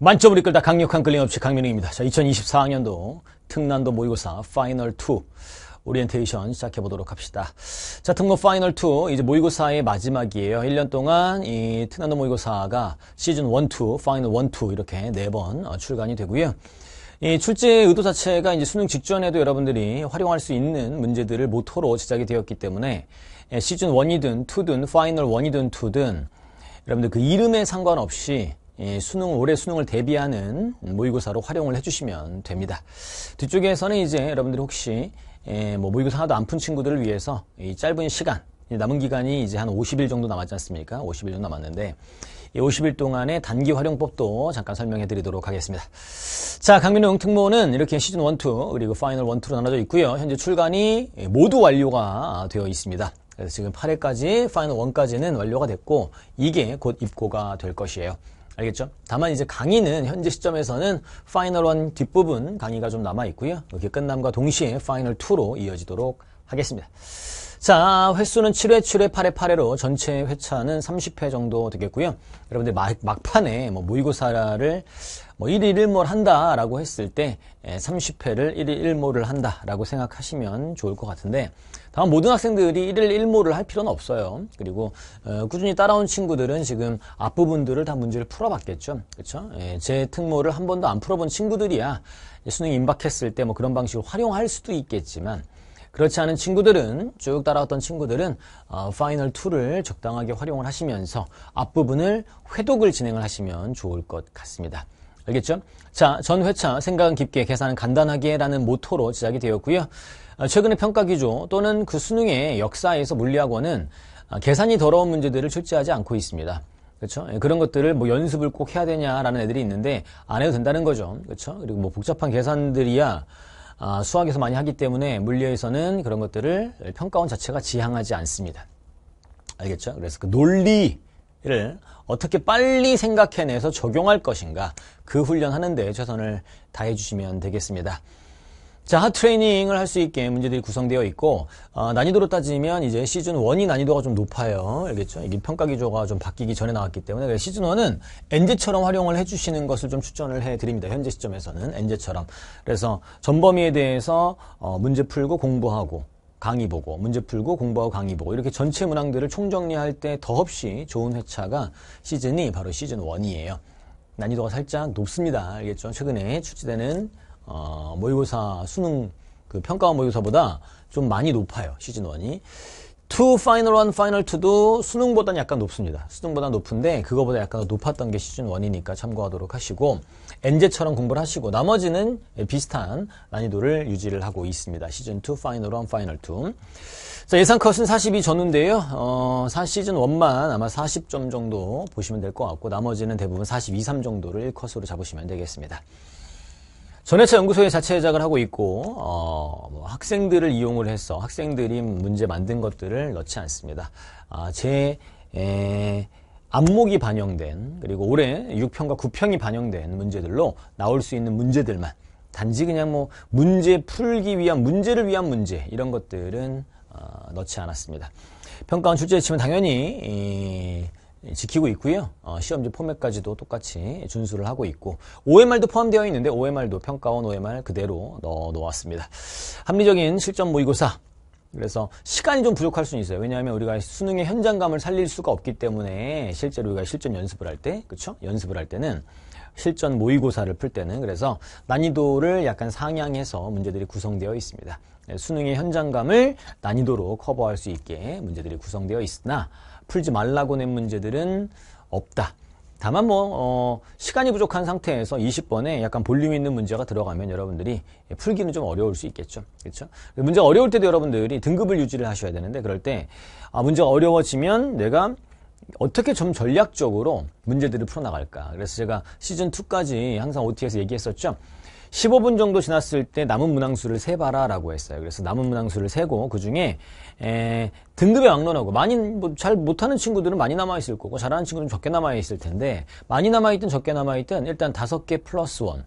만점을 이끌다 강력한 끌림 없이 강민웅입니다. 자, 2024학년도 특난도 모의고사 파이널 2 오리엔테이션 시작해 보도록 합시다. 자, 특목 파이널 2 이제 모의고사의 마지막이에요. 1년 동안 이 특난도 모의고사가 시즌 1, 2, 파이널 1, 2 이렇게 4번 어, 출간이 되고요. 이 출제의 의도 자체가 이제 수능 직전에도 여러분들이 활용할 수 있는 문제들을 모토로 제작이 되었기 때문에 예, 시즌 1이든 2든 파이널 1이든 2든 여러분들 그 이름에 상관없이 예, 수능 올해 수능을 대비하는 모의고사로 활용을 해주시면 됩니다. 뒤쪽에서는 이제 여러분들이 혹시 예, 뭐 모의고사 하나도 안 푼 친구들을 위해서 이 짧은 시간 남은 기간이 이제 한 50일 정도 남았지 않습니까? 50일 정도 남았는데 이 50일 동안의 단기 활용법도 잠깐 설명해 드리도록 하겠습니다. 자, 강민호 특모는 이렇게 시즌 1, 2 그리고 파이널 1, 2로 나눠져 있고요. 현재 출간이 모두 완료가 되어 있습니다. 그래서 지금 8회까지 파이널 1까지는 완료가 됐고 이게 곧 입고가 될 것이에요. 알겠죠? 다만 이제 강의는 현재 시점에서는 파이널 1 뒷부분 강의가 좀 남아있고요. 이렇게 끝남과 동시에 파이널 2로 이어지도록 하겠습니다. 자, 횟수는 7회, 7회, 8회, 8회로 전체 회차는 30회 정도 되겠고요. 여러분들 막, 막판에 뭐 모의고사를 뭐 1일 1몰 한다라고 했을 때 30회를 예, 1일 1몰을 한다라고 생각하시면 좋을 것 같은데 다만 모든 학생들이 1일 1몰을 할 필요는 없어요. 그리고 어, 꾸준히 따라온 친구들은 지금 앞부분들을 다 문제를 풀어봤겠죠. 그렇죠? 제 특모를 한 번도 안 풀어본 친구들이야 수능 임박했을 때 뭐 그런 방식을 활용할 수도 있겠지만 그렇지 않은 친구들은 쭉 따라왔던 친구들은 어, 파이널 2를 적당하게 활용을 하시면서 앞부분을 회독을 진행을 하시면 좋을 것 같습니다. 알겠죠? 자, 전 회차 생각은 깊게 계산은 간단하게 라는 모토로 제작이 되었고요. 어, 최근의 평가기조 또는 그 수능의 역사에서 물리학원은 어, 계산이 더러운 문제들을 출제하지 않고 있습니다. 그렇죠? 예, 그런 것들을 뭐 연습을 꼭 해야 되냐라는 애들이 있는데 안 해도 된다는 거죠. 그렇죠? 그리고 뭐 복잡한 계산들이야 아, 수학에서 많이 하기 때문에 물리에서는 그런 것들을 평가원 자체가 지향하지 않습니다. 알겠죠? 그래서 그 논리를 어떻게 빨리 생각해내서 적용할 것인가 그 훈련하는 데 최선을 다해 주시면 되겠습니다. 자하 트레이닝을 할 수 있게 문제들이 구성되어 있고 어, 난이도로 따지면 이제 시즌 1이 난이도가 좀 높아요. 알겠죠? 이게 평가 기조가 좀 바뀌기 전에 나왔기 때문에 시즌 1은 엔제처럼 활용을 해주시는 것을 좀 추천을 해드립니다. 현재 시점에서는 엔제처럼. 그래서 전범위에 대해서 어, 문제 풀고 공부하고 강의 보고 문제 풀고 공부하고 강의 보고 이렇게 전체 문항들을 총정리할 때 더없이 좋은 회차가 시즌이 바로 시즌 1이에요. 난이도가 살짝 높습니다. 알겠죠? 최근에 출제되는 어, 모의고사 수능 그 평가원 모의고사보다 좀 많이 높아요. 시즌 1이. 2 파이널 1 파이널 2도 수능보다는 약간 높습니다. 수능보다 높은데 그거보다 약간 높았던 게 시즌 1이니까 참고하도록 하시고 엔제처럼 공부를 하시고 나머지는 비슷한 난이도를 유지를 하고 있습니다. 시즌 2 파이널 1 파이널 2. 자, 예상 컷은 42 전후인데요. 어, 시즌 1만 아마 40점 정도 보시면 될 것 같고 나머지는 대부분 42, 3 정도를 컷으로 잡으시면 되겠습니다. 전해차 연구소에 자체 제작을 하고 있고 어, 뭐 학생들을 이용을 해서 학생들이 문제 만든 것들을 넣지 않습니다. 아, 제 에, 안목이 반영된 그리고 올해 6평과 9평이 반영된 문제들로 나올 수 있는 문제들만 단지 그냥 뭐 문제 풀기 위한 문제를 위한 문제 이런 것들은 어, 넣지 않았습니다. 평가원 출제에 치면 당연히 이, 지키고 있고요. 어, 시험지 포맷까지도 똑같이 준수를 하고 있고 OMR도 포함되어 있는데 OMR도 평가원 OMR 그대로 넣어 놓았습니다. 합리적인 실전 모의고사 그래서 시간이 좀 부족할 수는 있어요. 왜냐하면 우리가 수능의 현장감을 살릴 수가 없기 때문에 실제로 우리가 실전 연습을 할 때, 그렇죠? 연습을 할 때는 실전 모의고사를 풀 때는 그래서 난이도를 약간 상향해서 문제들이 구성되어 있습니다. 네, 수능의 현장감을 난이도로 커버할 수 있게 문제들이 구성되어 있으나 풀지 말라고 낸 문제들은 없다. 다만 뭐 어, 시간이 부족한 상태에서 20번에 약간 볼륨 있는 문제가 들어가면 여러분들이 예, 풀기는 좀 어려울 수 있겠죠. 그렇죠? 문제 어려울 때도 여러분들이 등급을 유지를 하셔야 되는데 그럴 때 아, 문제가 어려워지면 내가 어떻게 좀 전략적으로 문제들을 풀어나갈까. 그래서 제가 시즌2까지 항상 OT에서 얘기했었죠. 15분 정도 지났을 때 남은 문항수를 세봐라 라고 했어요. 그래서 남은 문항수를 세고 그중에 에, 등급에 왕론하고 많이 뭐잘 못하는 친구들은 많이 남아있을 거고 잘하는 친구들은 적게 남아있을 텐데 많이 남아있든 적게 남아있든 일단 다섯 개 플러스 원,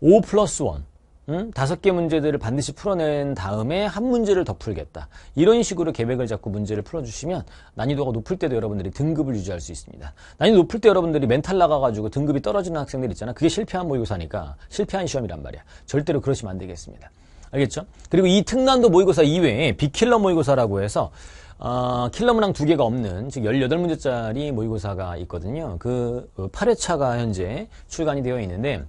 5 플러스 원, 응? 다섯 개 문제들을 반드시 풀어낸 다음에 한 문제를 더 풀겠다. 이런 식으로 계획을 잡고 문제를 풀어주시면 난이도가 높을 때도 여러분들이 등급을 유지할 수 있습니다. 난이도 높을 때 여러분들이 멘탈 나가가지고 등급이 떨어지는 학생들 있잖아. 그게 실패한 모의고사니까 실패한 시험이란 말이야. 절대로 그러시면 안 되겠습니다. 알겠죠? 그리고 이 특난도 모의고사 이외에 비킬러 모의고사라고 해서 어, 킬러 문항 두 개가 없는 즉 18문제짜리 모의고사가 있거든요. 그 8회차가 현재 출간이 되어 있는데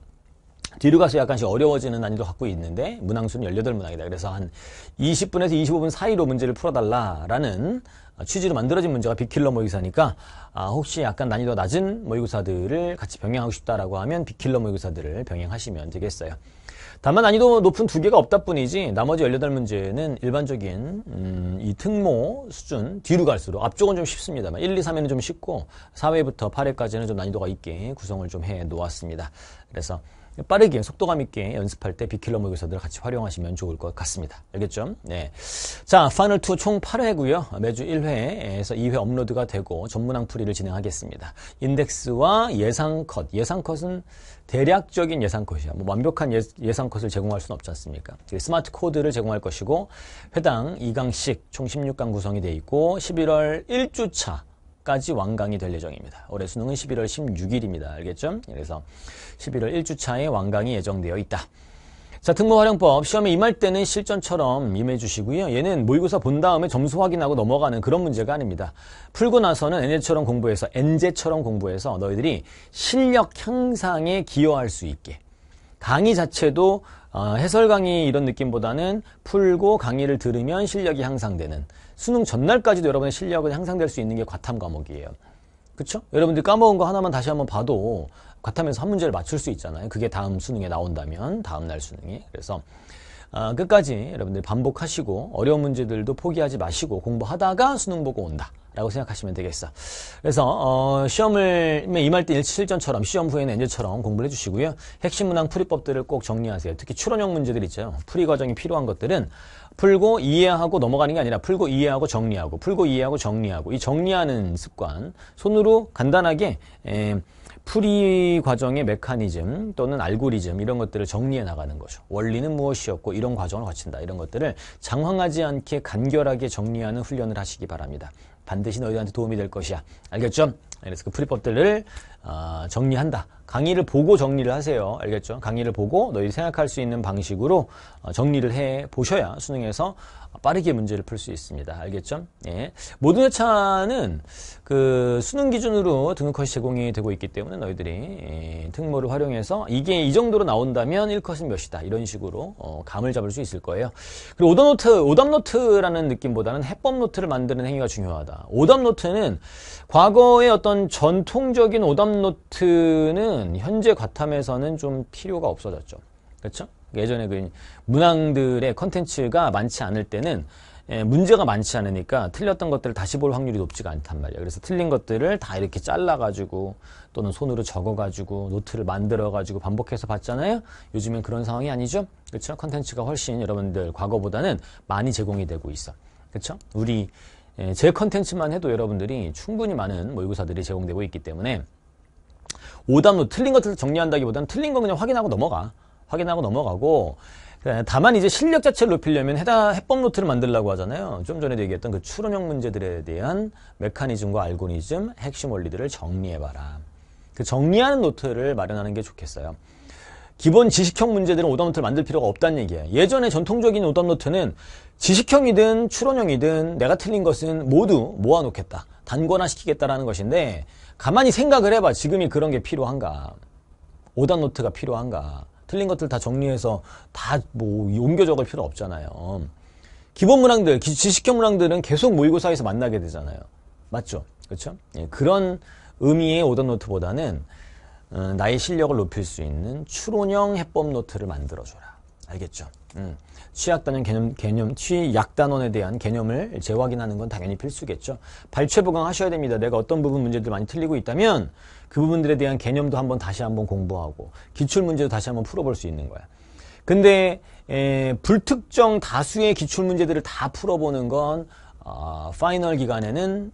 뒤로 가서 약간씩 어려워지는 난이도 갖고 있는데 문항수는 18문항이다. 그래서 한 20분에서 25분 사이로 문제를 풀어달라라는 취지로 만들어진 문제가 빅킬러 모의고사니까 아, 혹시 약간 난이도 낮은 모의고사들을 같이 병행하고 싶다라고 하면 빅킬러 모의고사들을 병행하시면 되겠어요. 다만 난이도 높은 두 개가 없다 뿐이지 나머지 18문제는 일반적인 음, 이 특모 수준 뒤로 갈수록 앞쪽은 좀 쉽습니다만 1, 2, 3회는 좀 쉽고 4회부터 8회까지는 좀 난이도가 있게 구성을 좀 해 놓았습니다. 그래서 빠르게 속도감 있게 연습할 때 비킬러 모의고사들을 같이 활용하시면 좋을 것 같습니다. 알겠죠? 네. 자, 파널 2 총 8회고요. 매주 1회에서 2회 업로드가 되고 전문항 풀이를 진행하겠습니다. 인덱스와 예상컷. 예상컷은 대략적인 예상컷이야. 뭐 완벽한 예, 상컷을 제공할 수는 없지 않습니까? 그 스마트 코드를 제공할 것이고 회당 2강씩 총 16강 구성이 돼 있고 11월 1주차 까지 완강이 될 예정입니다. 올해 수능은 11월 16일입니다. 알겠죠? 그래서 11월 1주차에 완강이 예정되어 있다. 자, 등록 활용법. 시험에 임할 때는 실전처럼 임해 주시고요. 얘는 모의고사 본 다음에 점수 확인하고 넘어가는 그런 문제가 아닙니다. 풀고 나서는 n 제처럼 공부해서, n 제처럼 공부해서 너희들이 실력 향상에 기여할 수 있게. 강의 자체도 어, 해설 강의 이런 느낌보다는 풀고 강의를 들으면 실력이 향상되는 수능 전날까지도 여러분의 실력은 향상될 수 있는 게 과탐 과목이에요. 그렇죠? 여러분들 까먹은 거 하나만 다시 한번 봐도 과탐에서 한 문제를 맞출 수 있잖아요. 그게 다음 수능에 나온다면 다음 날 수능이. 그래서 아, 끝까지 여러분들이 반복하시고 어려운 문제들도 포기하지 마시고 공부하다가 수능 보고 온다. 라고 생각하시면 되겠어. 그래서 어, 시험을 임할 때 일시실전처럼 시험 후에는 엔제처럼 공부를 해주시고요. 핵심 문항 풀이법들을 꼭 정리하세요. 특히 추론형 문제들 있죠. 풀이 과정이 필요한 것들은 풀고 이해하고 넘어가는 게 아니라 풀고 이해하고 정리하고 풀고 이해하고 정리하고 이 정리하는 습관 손으로 간단하게 에, 풀이 과정의 메커니즘 또는 알고리즘 이런 것들을 정리해 나가는 거죠. 원리는 무엇이었고 이런 과정을 거친다. 이런 것들을 장황하지 않게 간결하게 정리하는 훈련을 하시기 바랍니다. 반드시 너희들한테 도움이 될 것이야. 알겠죠? 그래서 그프리법들을 어, 아, 정리한다. 강의를 보고 정리를 하세요. 알겠죠? 강의를 보고 너희 들 생각할 수 있는 방식으로 어, 정리를 해 보셔야 수능에서 빠르게 문제를 풀 수 있습니다. 알겠죠? 예. 모든 회차는 그 수능 기준으로 등급컷이 제공이 되고 있기 때문에 너희들이 예, 특모를 활용해서 이게 이 정도로 나온다면 1컷은 몇이다. 이런 식으로 어, 감을 잡을 수 있을 거예요. 그리고 오답노트, 오답노트라는 느낌보다는 해법노트를 만드는 행위가 중요하다. 오답노트는 과거의 어떤 어떤 전통적인 오답노트는 현재 과탐에서는 좀 필요가 없어졌죠. 그렇죠? 예전에 그 문항들의 컨텐츠가 많지 않을 때는 예, 문제가 많지 않으니까 틀렸던 것들을 다시 볼 확률이 높지가 않단 말이야. 그래서 틀린 것들을 다 이렇게 잘라가지고 또는 손으로 적어가지고 노트를 만들어가지고 반복해서 봤잖아요. 요즘엔 그런 상황이 아니죠. 그렇죠? 컨텐츠가 훨씬 여러분들 과거보다는 많이 제공이 되고 있어. 그렇죠? 우리 예, 제 컨텐츠만 해도 여러분들이 충분히 많은 모의고사들이 제공되고 있기 때문에 5단답로 틀린 것을 들 정리한다기보다는 틀린 건 그냥 확인하고 넘어가. 확인하고 넘어가고 예, 다만 이제 실력 자체를 높이려면 해당 해법 노트를 만들라고 하잖아요. 좀 전에도 얘기했던 그 추론형 문제들에 대한 메커니즘과 알고리즘, 핵심 원리들을 정리해봐라. 그 정리하는 노트를 마련하는 게 좋겠어요. 기본 지식형 문제들은 오답노트를 만들 필요가 없다는 얘기예요. 예전에 전통적인 오답노트는 지식형이든 추론형이든 내가 틀린 것은 모두 모아놓겠다. 단권화시키겠다라는 것인데 가만히 생각을 해봐. 지금이 그런 게 필요한가. 오답노트가 필요한가. 틀린 것들 다 정리해서 다 뭐 옮겨 적을 필요 없잖아요. 기본 문항들, 지식형 문항들은 계속 모의고사에서 만나게 되잖아요. 맞죠? 그렇죠? 예, 그런 의미의 오답노트보다는 어, 나의 실력을 높일 수 있는 추론형 해법 노트를 만들어줘라. 알겠죠? 음. 취약단원 개념, 개념, 취약단원에 대한 개념을 재확인하는 건 당연히 필수겠죠. 발췌보강 하셔야 됩니다. 내가 어떤 부분 문제들 많이 틀리고 있다면 그 부분들에 대한 개념도 한번 다시 한번 공부하고 기출문제도 다시 한번 풀어볼 수 있는 거야. 근데 에, 불특정 다수의 기출문제들을 다 풀어보는 건 어, 파이널 기간에는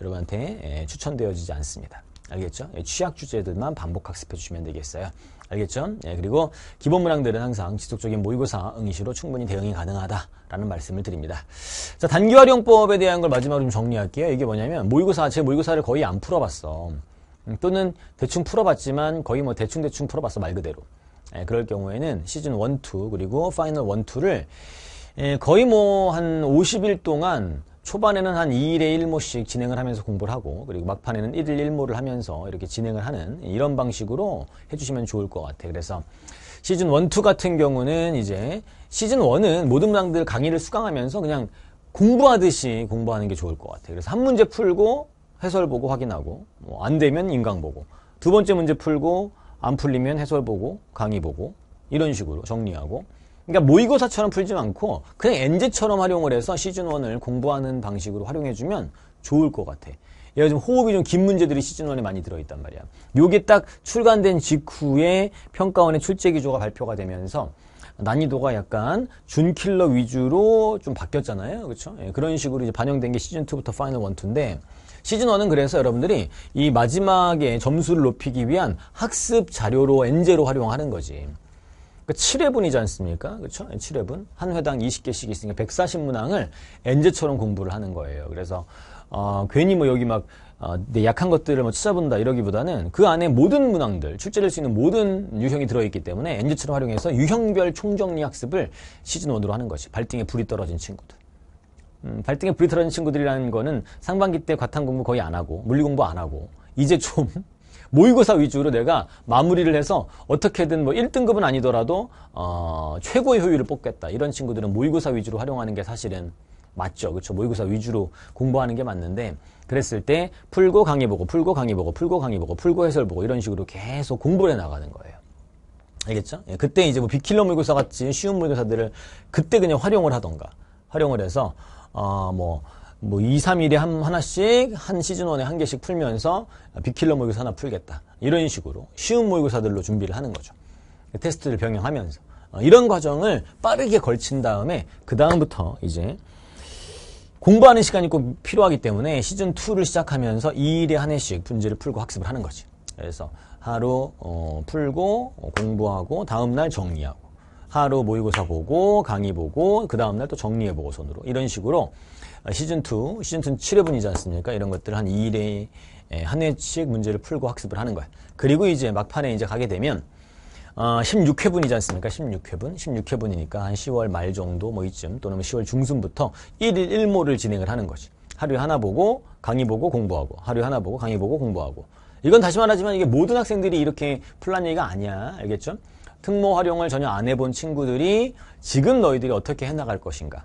여러분한테 에, 추천되어지지 않습니다. 알겠죠? 예, 취약 주제들만 반복 학습해 주시면 되겠어요. 알겠죠? 예, 그리고 기본 문항들은 항상 지속적인 모의고사 응시로 충분히 대응이 가능하다라는 말씀을 드립니다. 자, 단기 활용법에 대한 걸 마지막으로 좀 정리할게요. 이게 뭐냐면 모의고사, 제 모의고사를 거의 안 풀어봤어. 음, 또는 대충 풀어봤지만 거의 뭐 대충대충 풀어봤어, 말 그대로. 예, 그럴 경우에는 시즌 1, 2 그리고 파이널 1, 2를 예, 거의 뭐 한 50일 동안 초반에는 한 2일에 1모씩 진행을 하면서 공부를 하고 그리고 막판에는 1일 1모를 하면서 이렇게 진행을 하는 이런 방식으로 해주시면 좋을 것 같아요. 그래서 시즌 1, 2 같은 경우는 이제 시즌 1은 모든 분들 강의를 수강하면서 그냥 공부하듯이 공부하는 게 좋을 것 같아요. 그래서 한 문제 풀고 해설 보고 확인하고 뭐안 되면 인강 보고 두 번째 문제 풀고 안 풀리면 해설 보고 강의 보고 이런 식으로 정리하고 그러니까 모의고사처럼 풀지 않고 그냥 엔제처럼 활용을 해서 시즌1을 공부하는 방식으로 활용해주면 좋을 것 같아. 얘가 좀 호흡이 좀 긴 문제들이 시즌1에 많이 들어있단 말이야. 요게 딱 출간된 직후에 평가원의 출제 기조가 발표가 되면서 난이도가 약간 준킬러 위주로 좀 바뀌었잖아요. 그렇죠? 예, 그런 식으로 이제 반영된 게 시즌2부터 파이널 1, 2인데 시즌1은 그래서 여러분들이 이 마지막에 점수를 높이기 위한 학습 자료로 엔제로 활용하는 거지. 그 그러니까 7회분이지 않습니까? 그렇죠? 7회분. 한 회당 20개씩 있으니까 140문항을 엔제처럼 공부를 하는 거예요. 그래서 어, 괜히 뭐 여기 막 어, 내 약한 것들을 뭐 찾아본다 이러기보다는 그 안에 모든 문항들, 출제될 수 있는 모든 유형이 들어있기 때문에 엔지처럼 활용해서 유형별 총정리 학습을 시즌1으로 하는 것이 발등에 불이 떨어진 친구들. 음, 발등에 불이 떨어진 친구들이라는 거는 상반기 때 과탐 공부 거의 안 하고, 물리 공부 안 하고, 이제 좀 모의고사 위주로 내가 마무리를 해서 어떻게든 뭐 1등급은 아니더라도 어, 최고의 효율을 뽑겠다. 이런 친구들은 모의고사 위주로 활용하는 게 사실은 맞죠. 그렇죠. 모의고사 위주로 공부하는 게 맞는데 그랬을 때 풀고 강의 보고 풀고 강의 보고 풀고 강의 보고 풀고 해설 보고 이런 식으로 계속 공부를 해 나가는 거예요. 알겠죠? 예, 그때 이제 뭐 비킬러 모의고사 같이 쉬운 모의고사들을 그때 그냥 활용을 하던가 활용을 해서 어뭐 뭐 2, 3일에 한, 하나씩 한 시즌원에 한 개씩 풀면서 비킬러 모의고사 하나 풀겠다. 이런 식으로 쉬운 모의고사들로 준비를 하는 거죠. 테스트를 병행하면서. 어, 이런 과정을 빠르게 걸친 다음에 그 다음부터 이제 공부하는 시간이 꼭 필요하기 때문에 시즌 2를 시작하면서 2일에 한 해씩 분지를 풀고 학습을 하는 거지. 그래서 하루 어, 풀고 어, 공부하고 다음 날 정리하고 하루 모의고사 보고 강의 보고 그 다음날 또 정리해 보고손으로 이런 식으로 시즌2, 아, 시즌2는 7회분이지 않습니까? 이런 것들 을한 2일에 예, 한 회씩 문제를 풀고 학습을 하는 거야 그리고 이제 막판에 이제 가게 되면 어, 16회분이지 않습니까? 16회분, 16회분이니까 한 10월 말 정도 뭐 이쯤 또는 10월 중순부터 1일 1모를 진행을 하는 거지. 하루에 하나 보고 강의 보고 공부하고 하루에 하나 보고 강의 보고 공부하고 이건 다시 말하지만 이게 모든 학생들이 이렇게 플란 얘기가 아니야. 알겠죠? 특모 활용을 전혀 안 해본 친구들이 지금 너희들이 어떻게 해나갈 것인가?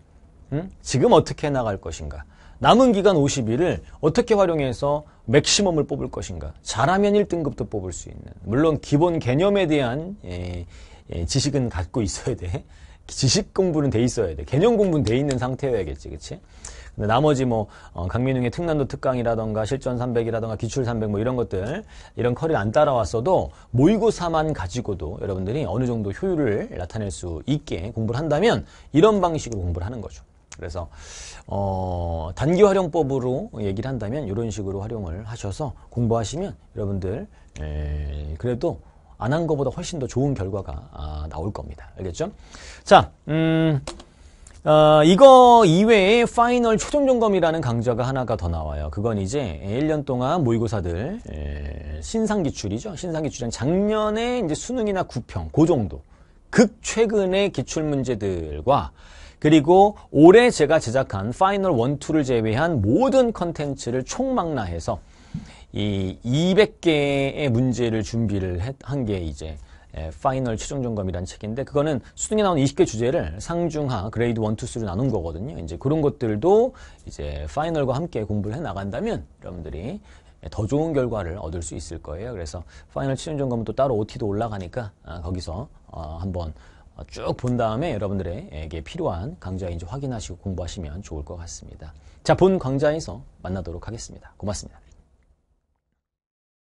응? 지금 어떻게 해나갈 것인가? 남은 기간 50일을 어떻게 활용해서 맥시멈을 뽑을 것인가? 잘하면 1등급도 뽑을 수 있는. 물론 기본 개념에 대한 예, 예, 지식은 갖고 있어야 돼. 지식 공부는 돼 있어야 돼. 개념 공부는 돼 있는 상태여야겠지, 그치? 근데 나머지 뭐, 어, 강민웅의 특난도 특강이라던가 실전 300이라던가 기출 300 뭐 이런 것들, 이런 커리를 안 따라왔어도 모의고사만 가지고도 여러분들이 어느 정도 효율을 나타낼 수 있게 공부를 한다면 이런 방식으로 공부를 하는 거죠. 그래서, 어, 단기 활용법으로 얘기를 한다면 이런 식으로 활용을 하셔서 공부하시면 여러분들, 에, 그래도 안한 것보다 훨씬 더 좋은 결과가 아, 나올 겁니다. 알겠죠? 자, 음, 어, 이거 이외에 파이널 최종 점검이라는 강좌가 하나가 더 나와요. 그건 이제 1년 동안 모의고사들 에, 예, 신상기출이죠. 신상기출은 작년에 이제 수능이나 구평 그 정도 극 최근의 기출 문제들과 그리고 올해 제가 제작한 파이널 1, 2를 제외한 모든 컨텐츠를 총망라해서 이 200개의 문제를 준비를 한 게 이제 파이널 최종 점검이라는 책인데 그거는 수능에 나온 20개 주제를 상중하 그레이드 1, 2, 3로 나눈 거거든요. 이제 그런 것들도 이제 파이널과 함께 공부를 해 나간다면 여러분들이 더 좋은 결과를 얻을 수 있을 거예요. 그래서 파이널 최종 점검은 또 따로 OT도 올라가니까 아, 거기서 어, 한번 쭉 본 다음에 여러분들에게 필요한 강좌인지 확인하시고 공부하시면 좋을 것 같습니다. 자, 본 강좌에서 만나도록 하겠습니다. 고맙습니다.